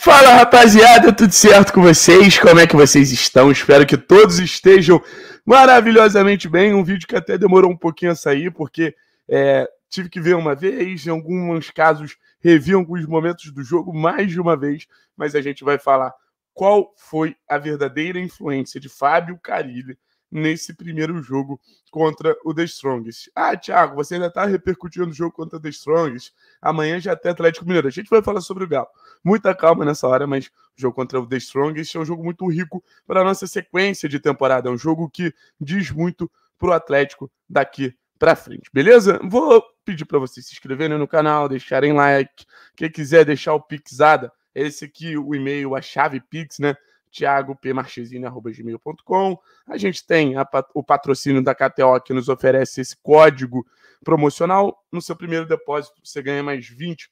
Fala rapaziada, tudo certo com vocês? Como é que vocês estão? Espero que todos estejam maravilhosamente bem. Um vídeo que até demorou um pouquinho a sair, porque é, tive que ver uma vez, em alguns casos, revi alguns momentos do jogo mais de uma vez, mas a gente vai falar qual foi a verdadeira influência de Fábio Carilli nesse primeiro jogo contra o The Strongest. Ah, Thiago, você ainda está repercutindo o jogo contra o The Strongest? Amanhã já tem Atlético Mineiro. A gente vai falar sobre o Galo muita calma nessa hora, mas o jogo contra o The Strongest é um jogo muito rico para a nossa sequência de temporada. É um jogo que diz muito para o Atlético daqui para frente, beleza? Vou pedir para vocês se inscreverem no canal, deixarem like, quem quiser deixar o Pixada, é esse aqui, o e-mail, a chave Pix, né? gmail.com A gente tem a, o patrocínio da KTO que nos oferece esse código promocional. No seu primeiro depósito, você ganha mais vinte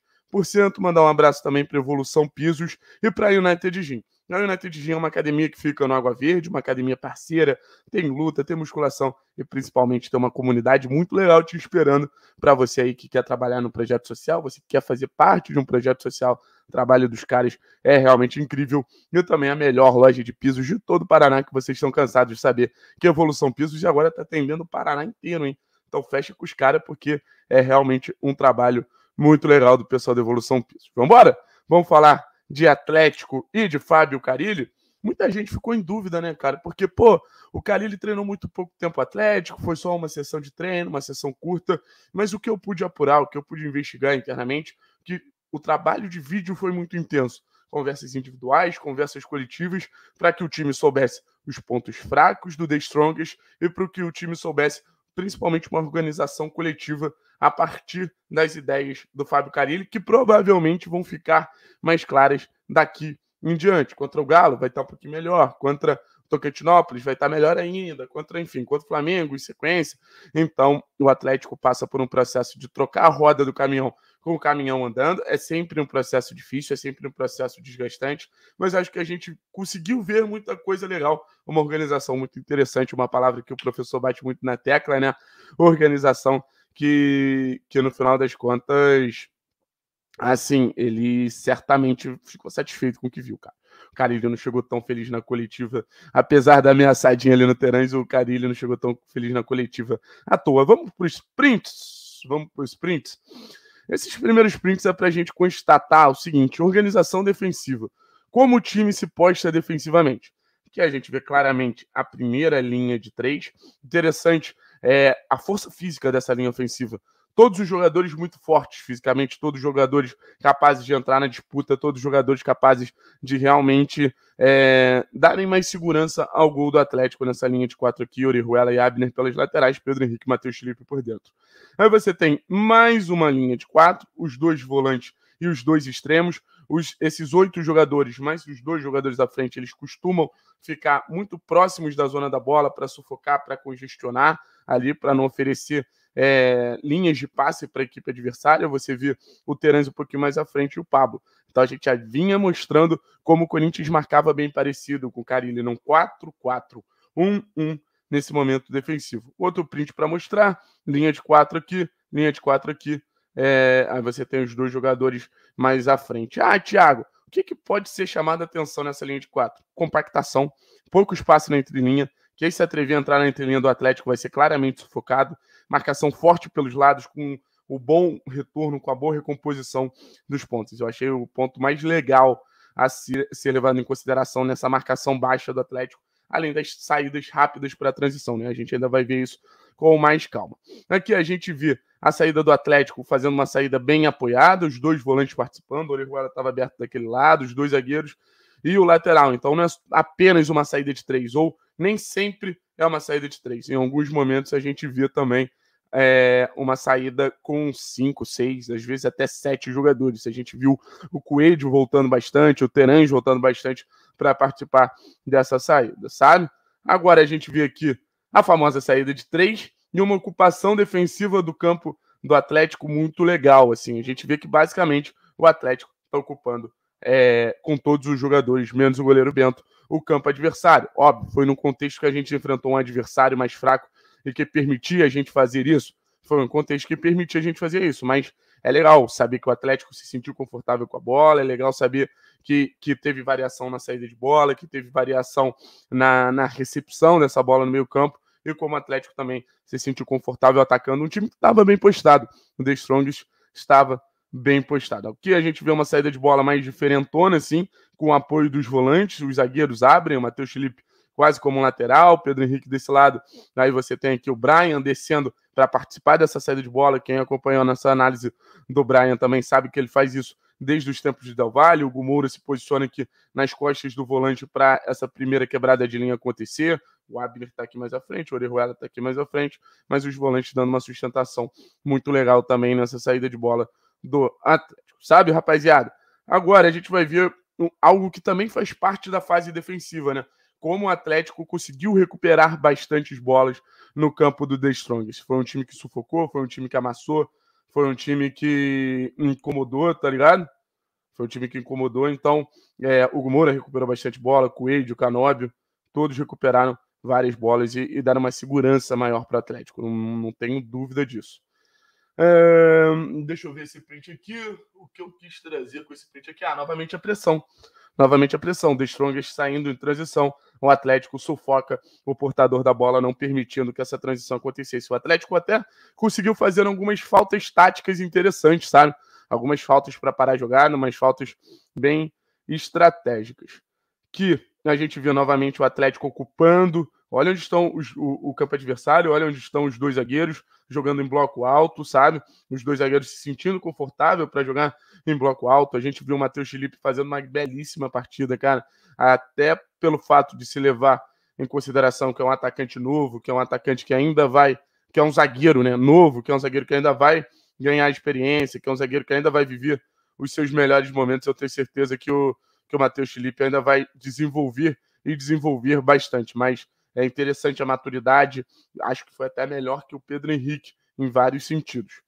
mandar um abraço também para Evolução Pisos e para a United Gym. A United Gym é uma academia que fica no Água Verde, uma academia parceira, tem luta, tem musculação e principalmente tem uma comunidade muito legal te esperando para você aí que quer trabalhar no projeto social, você que quer fazer parte de um projeto social. O trabalho dos caras é realmente incrível e também a melhor loja de pisos de todo o Paraná, que vocês estão cansados de saber que Evolução Pisos agora está atendendo o Paraná inteiro, hein? Então fecha com os caras porque é realmente um trabalho muito legal do pessoal da Evolução Piso. Vamos embora? Vamos falar de Atlético e de Fábio Carilli? Muita gente ficou em dúvida, né, cara? Porque, pô, o Carilli treinou muito pouco tempo Atlético, foi só uma sessão de treino, uma sessão curta, mas o que eu pude apurar, o que eu pude investigar internamente, que o trabalho de vídeo foi muito intenso. Conversas individuais, conversas coletivas, para que o time soubesse os pontos fracos do The Strongest e para que o time soubesse principalmente uma organização coletiva a partir das ideias do Fábio Carilli, que provavelmente vão ficar mais claras daqui em diante. Contra o Galo vai estar tá um pouquinho melhor, contra Tocantinópolis vai estar tá melhor ainda, contra, enfim, contra o Flamengo, em sequência. Então, o Atlético passa por um processo de trocar a roda do caminhão com o caminhão andando. É sempre um processo difícil, é sempre um processo desgastante, mas acho que a gente conseguiu ver muita coisa legal, uma organização muito interessante, uma palavra que o professor bate muito na tecla, né? Organização que, que no final das contas, assim, ele certamente ficou satisfeito com o que viu, cara. O Carilho não chegou tão feliz na coletiva, apesar da ameaçadinha ali no Terãs, o Carilho não chegou tão feliz na coletiva à toa. Vamos para os prints. Vamos para os prints. Esses primeiros prints é para a gente constatar o seguinte: organização defensiva. Como o time se posta defensivamente? Que a gente vê claramente a primeira linha de três. Interessante é, a força física dessa linha ofensiva todos os jogadores muito fortes fisicamente, todos os jogadores capazes de entrar na disputa, todos os jogadores capazes de realmente é, darem mais segurança ao gol do Atlético nessa linha de quatro aqui, Yuri, Ruela e Abner pelas laterais, Pedro Henrique, Matheus Felipe por dentro. Aí você tem mais uma linha de quatro, os dois volantes e os dois extremos, os, esses oito jogadores, mais os dois jogadores da frente, eles costumam ficar muito próximos da zona da bola para sufocar, para congestionar ali, para não oferecer é, linhas de passe para a equipe adversária. Você viu o Terence um pouquinho mais à frente e o Pablo. Então a gente já vinha mostrando como o Corinthians marcava bem parecido com o Carilli, não? 4-4-1-1 nesse momento defensivo. Outro print para mostrar, linha de 4 aqui, linha de 4 aqui. É, aí você tem os dois jogadores mais à frente. Ah, Thiago, o que, que pode ser chamado a atenção nessa linha de 4? Compactação, pouco espaço na entrelinha. Quem se atrever a entrar na entrelinha do Atlético vai ser claramente sufocado marcação forte pelos lados, com o bom retorno, com a boa recomposição dos pontos. Eu achei o ponto mais legal a ser, ser levado em consideração nessa marcação baixa do Atlético, além das saídas rápidas para a transição. Né? A gente ainda vai ver isso com mais calma. Aqui a gente vê a saída do Atlético fazendo uma saída bem apoiada, os dois volantes participando, o Orejuela estava aberto daquele lado, os dois zagueiros e o lateral. Então não é apenas uma saída de três, ou nem sempre é uma saída de três. Em alguns momentos a gente vê também é, uma saída com cinco, seis, às vezes até sete jogadores. A gente viu o Coelho voltando bastante, o Terange voltando bastante para participar dessa saída, sabe? Agora a gente vê aqui a famosa saída de três e uma ocupação defensiva do campo do Atlético muito legal. Assim, a gente vê que basicamente o Atlético está ocupando é, com todos os jogadores, menos o goleiro Bento, o campo adversário. Óbvio, foi num contexto que a gente enfrentou um adversário mais fraco e que permitia a gente fazer isso. Foi um contexto que permitia a gente fazer isso, mas é legal saber que o Atlético se sentiu confortável com a bola, é legal saber que, que teve variação na saída de bola, que teve variação na, na recepção dessa bola no meio campo, e como o Atlético também se sentiu confortável atacando, um time que estava bem postado. O The Strongest estava bem postada. Aqui a gente vê uma saída de bola mais diferentona, assim, com o apoio dos volantes, os zagueiros abrem, o Matheus Felipe quase como um lateral, Pedro Henrique desse lado, aí você tem aqui o Brian descendo para participar dessa saída de bola, quem acompanhou nessa nossa análise do Brian também sabe que ele faz isso desde os tempos de Del Valle, o Gumoura se posiciona aqui nas costas do volante para essa primeira quebrada de linha acontecer, o Abner está aqui mais à frente, o Orejuela está aqui mais à frente, mas os volantes dando uma sustentação muito legal também nessa saída de bola do Atlético, sabe, rapaziada? Agora a gente vai ver algo que também faz parte da fase defensiva, né? Como o Atlético conseguiu recuperar bastantes bolas no campo do The Strongest. Foi um time que sufocou, foi um time que amassou, foi um time que incomodou, tá ligado? Foi um time que incomodou, então é, o Moura recuperou bastante bola, Coelho, Canóbio, todos recuperaram várias bolas e, e uma segurança maior para o Atlético. Não, não, tenho dúvida disso deixa eu ver esse print aqui. O que eu quis trazer com esse print aqui? Ah, novamente a pressão. Novamente a pressão. The Strongest saindo em transição. O Atlético sufoca o portador da bola, não permitindo que essa transição acontecesse. O Atlético até conseguiu fazer algumas faltas táticas interessantes, sabe? Algumas faltas para parar jogar, umas faltas bem estratégicas. Que a gente viu novamente o Atlético ocupando Olha onde estão os, o, o, campo adversário, olha onde estão os dois zagueiros jogando em bloco alto, sabe? Os dois zagueiros se sentindo confortável para jogar em bloco alto. A gente viu o Matheus Felipe fazendo uma belíssima partida, cara. Até pelo fato de se levar em consideração que é um atacante novo, que é um atacante que ainda vai, que é um zagueiro, né? Novo, que é um zagueiro que ainda vai ganhar experiência, que é um zagueiro que ainda vai viver os seus melhores momentos. Eu tenho certeza que o, que o Matheus Felipe ainda vai desenvolver e desenvolver bastante. Mas é interessante a maturidade, acho que foi até melhor que o Pedro Henrique em vários sentidos.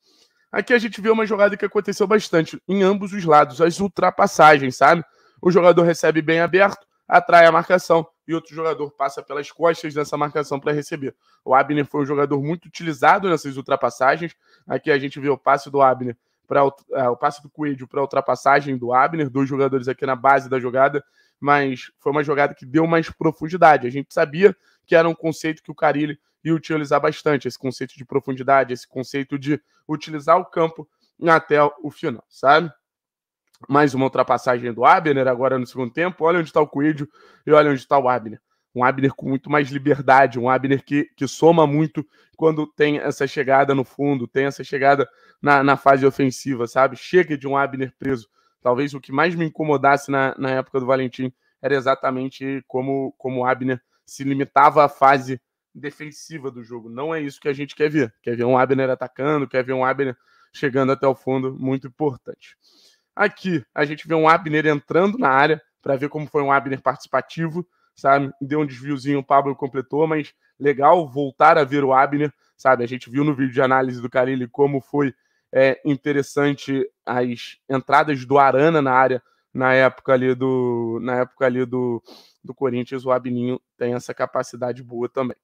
Aqui a gente vê uma jogada que aconteceu bastante em ambos os lados, as ultrapassagens, sabe? O jogador recebe bem aberto, atrai a marcação e outro jogador passa pelas costas dessa marcação para receber. O Abner foi um jogador muito utilizado nessas ultrapassagens. Aqui a gente vê o passe do Abner para é, o passe do Coelho para a ultrapassagem do Abner, dois jogadores aqui na base da jogada, mas foi uma jogada que deu mais profundidade. A gente sabia que era um conceito que o Carilli ia utilizar bastante, esse conceito de profundidade, esse conceito de utilizar o campo até o final, sabe? Mais uma ultrapassagem do Abner agora no segundo tempo. Olha onde está o Coelho e olha onde está o Abner. Um Abner com muito mais liberdade, um Abner que, que soma muito quando tem essa chegada no fundo, tem essa chegada na, na fase ofensiva, sabe? Chega de um Abner preso. Talvez o que mais me incomodasse na, na época do Valentim era exatamente como, como o Abner se limitava à fase defensiva do jogo. Não é isso que a gente quer ver. Quer ver um Abner atacando, quer ver um Abner chegando até o fundo, muito importante. Aqui a gente vê um Abner entrando na área para ver como foi um Abner participativo, sabe? Deu um desviozinho, o Pablo completou, mas legal voltar a ver o Abner, sabe? A gente viu no vídeo de análise do Carilli como foi é, interessante as entradas do Arana na área na época ali do na época ali do, do Corinthians, o Abininho tem essa capacidade boa também.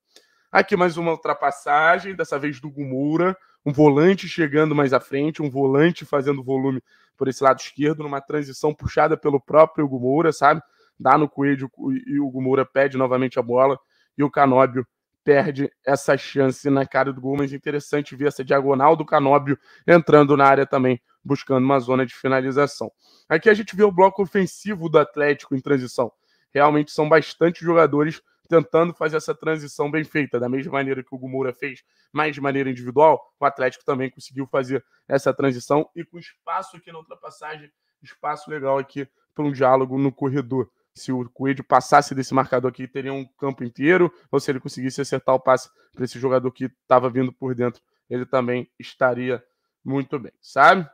Aqui mais uma ultrapassagem, dessa vez do Gumura, um volante chegando mais à frente, um volante fazendo volume por esse lado esquerdo, numa transição puxada pelo próprio Gumura, sabe? Dá no Coelho e o Gumura pede novamente a bola e o Canóbio perde essa chance na cara do gol, mas é interessante ver essa diagonal do Canóbio entrando na área também buscando uma zona de finalização. Aqui a gente vê o bloco ofensivo do Atlético em transição. Realmente são bastante jogadores tentando fazer essa transição bem feita, da mesma maneira que o Gumura fez, mas de maneira individual, o Atlético também conseguiu fazer essa transição e com espaço aqui na ultrapassagem, espaço legal aqui para um diálogo no corredor. Se o Coelho passasse desse marcador aqui, teria um campo inteiro, ou se ele conseguisse acertar o passe para esse jogador que estava vindo por dentro, ele também estaria muito bem, sabe?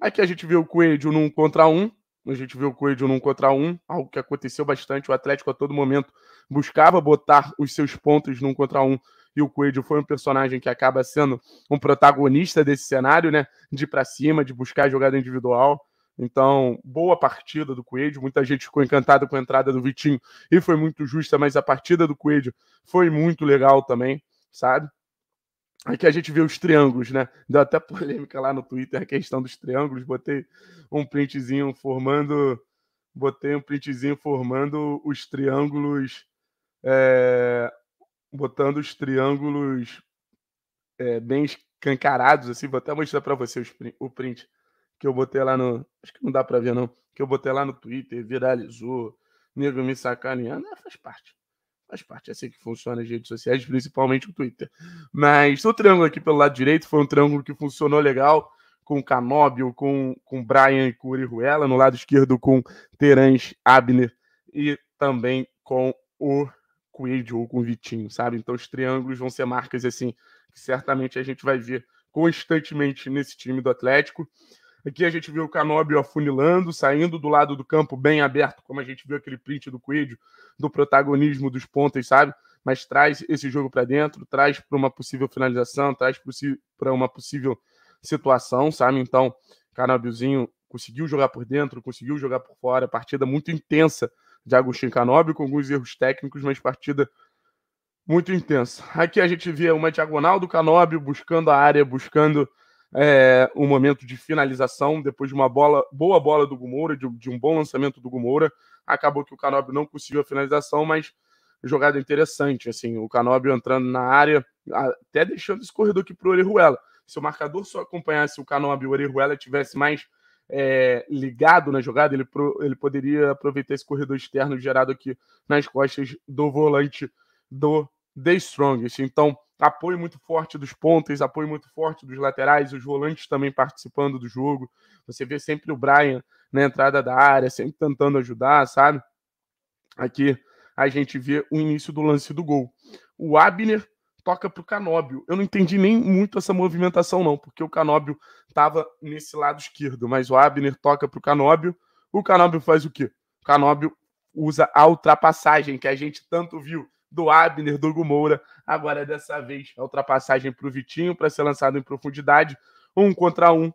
Aqui a gente viu o Coelho num contra um. A gente viu o Coelho num contra um, algo que aconteceu bastante. O Atlético a todo momento buscava botar os seus pontos num contra um. E o Coelho foi um personagem que acaba sendo um protagonista desse cenário, né? De ir pra cima, de buscar a jogada individual. Então, boa partida do Coelho. Muita gente ficou encantada com a entrada do Vitinho e foi muito justa, mas a partida do Coelho foi muito legal também, sabe? Aqui a gente vê os triângulos, né? Deu até polêmica lá no Twitter a questão dos triângulos. Botei um printzinho formando. Botei um printzinho formando os triângulos. É, botando os triângulos é, bem escancarados, assim. Vou até mostrar para vocês o print que eu botei lá no. Acho que não dá para ver, não. Que eu botei lá no Twitter, viralizou. Nego me sacaneando. É, faz parte. Faz parte, é assim que funciona as redes sociais, principalmente o Twitter. Mas o triângulo aqui pelo lado direito foi um triângulo que funcionou legal com Canóbio, com, com Brian e Ruela no lado esquerdo com Terans, Abner e também com o Coelho ou com o Vitinho, sabe? Então os triângulos vão ser marcas assim que certamente a gente vai ver constantemente nesse time do Atlético. Aqui a gente viu o Canobio afunilando, saindo do lado do campo bem aberto, como a gente viu aquele print do Coelho, do protagonismo dos pontas, sabe? Mas traz esse jogo para dentro, traz para uma possível finalização, traz para uma possível situação, sabe? Então, Canobiozinho conseguiu jogar por dentro, conseguiu jogar por fora, partida muito intensa de Agostinho Canobio, com alguns erros técnicos, mas partida muito intensa. Aqui a gente vê uma diagonal do Canobio buscando a área, buscando é, um momento de finalização, depois de uma bola, boa bola do Gumoura, de, de um bom lançamento do Gumoura. Acabou que o Canóbio não conseguiu a finalização, mas jogada interessante. assim O Canóbio entrando na área, até deixando esse corredor aqui para o Orihuela. Se o marcador só acompanhasse o Canóbio e o Orihuela tivesse mais é, ligado na jogada, ele, pro, ele poderia aproveitar esse corredor externo gerado aqui nas costas do volante do The Strongest. Então, apoio muito forte dos pontas, apoio muito forte dos laterais, os volantes também participando do jogo. Você vê sempre o Brian na entrada da área, sempre tentando ajudar, sabe? Aqui a gente vê o início do lance do gol. O Abner toca para o Canóbio. Eu não entendi nem muito essa movimentação, não, porque o Canóbio estava nesse lado esquerdo, mas o Abner toca para o Canóbio. O Canóbio faz o quê? O Canóbio usa a ultrapassagem que a gente tanto viu do Abner, do Hugo Moura. Agora, dessa vez, a é ultrapassagem para o Vitinho para ser lançado em profundidade. Um contra um.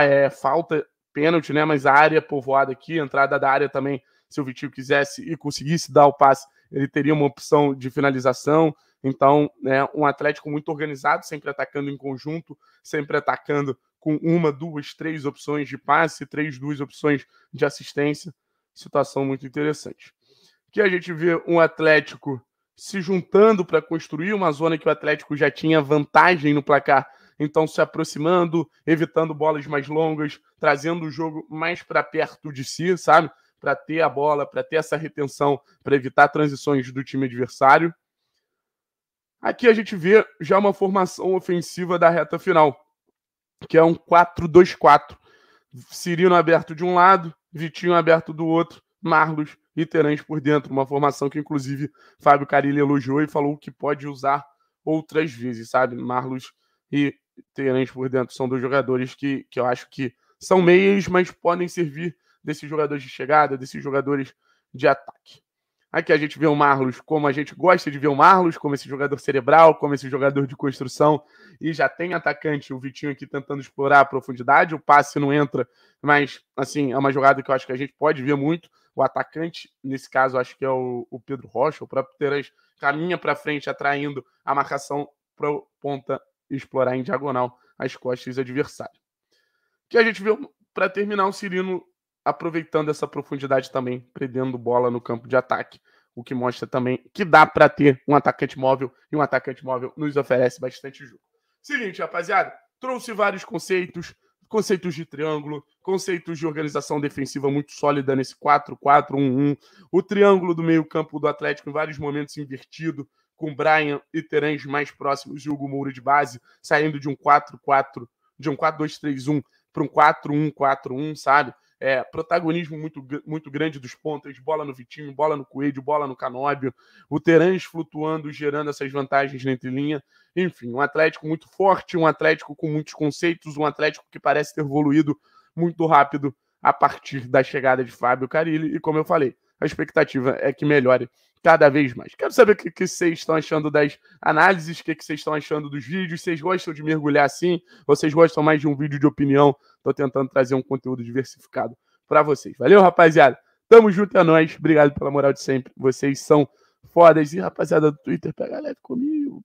É, falta, pênalti, né? Mas a área povoada aqui, entrada da área também. Se o Vitinho quisesse e conseguisse dar o passe, ele teria uma opção de finalização. Então, né, um Atlético muito organizado, sempre atacando em conjunto, sempre atacando com uma, duas, três opções de passe, três, duas opções de assistência. Situação muito interessante. Que a gente vê um Atlético se juntando para construir uma zona que o Atlético já tinha vantagem no placar, então se aproximando, evitando bolas mais longas, trazendo o jogo mais para perto de si, sabe? Para ter a bola, para ter essa retenção, para evitar transições do time adversário. Aqui a gente vê já uma formação ofensiva da reta final, que é um 4-2-4. Cirino aberto de um lado, Vitinho aberto do outro, Marlos Iterãs por dentro, uma formação que inclusive Fábio Carille elogiou e falou que pode usar outras vezes, sabe? Marlos e Terence por dentro são dois jogadores que, que eu acho que são meias, mas podem servir desses jogadores de chegada, desses jogadores de ataque. Aqui a gente vê o Marlos como a gente gosta de ver o Marlos, como esse jogador cerebral, como esse jogador de construção. E já tem atacante, o Vitinho aqui tentando explorar a profundidade. O passe não entra, mas, assim, é uma jogada que eu acho que a gente pode ver muito. O atacante, nesse caso, acho que é o, o Pedro Rocha, o próprio Teres, caminha para frente, atraindo a marcação para ponta explorar em diagonal as costas do adversário. Que a gente vê, para terminar, o Cirino aproveitando essa profundidade também, prendendo bola no campo de ataque. O que mostra também que dá para ter um atacante móvel e um atacante móvel nos oferece bastante jogo. Seguinte, rapaziada, trouxe vários conceitos, conceitos de triângulo, conceitos de organização defensiva muito sólida nesse 4-4-1-1, o triângulo do meio-campo do Atlético em vários momentos invertido, com Brian e Terãs mais próximos e Hugo Moura de base, saindo de um 4-4, de um 4-2-3-1 para um 4-1-4-1, sabe? É, protagonismo muito, muito grande dos pontas, bola no Vitinho, bola no Coelho, bola no Canóbio, o Terãs flutuando, gerando essas vantagens na entrelinha. Enfim, um Atlético muito forte, um Atlético com muitos conceitos, um Atlético que parece ter evoluído muito rápido a partir da chegada de Fábio Carilli. E como eu falei, a expectativa é que melhore cada vez mais. Quero saber o que, que vocês estão achando das análises, o que, que vocês estão achando dos vídeos. Vocês gostam de mergulhar assim? Vocês gostam mais de um vídeo de opinião? Estou tentando trazer um conteúdo diversificado para vocês. Valeu, rapaziada. Tamo junto, é nóis. Obrigado pela moral de sempre. Vocês são fodas. E rapaziada do Twitter, pega leve comigo.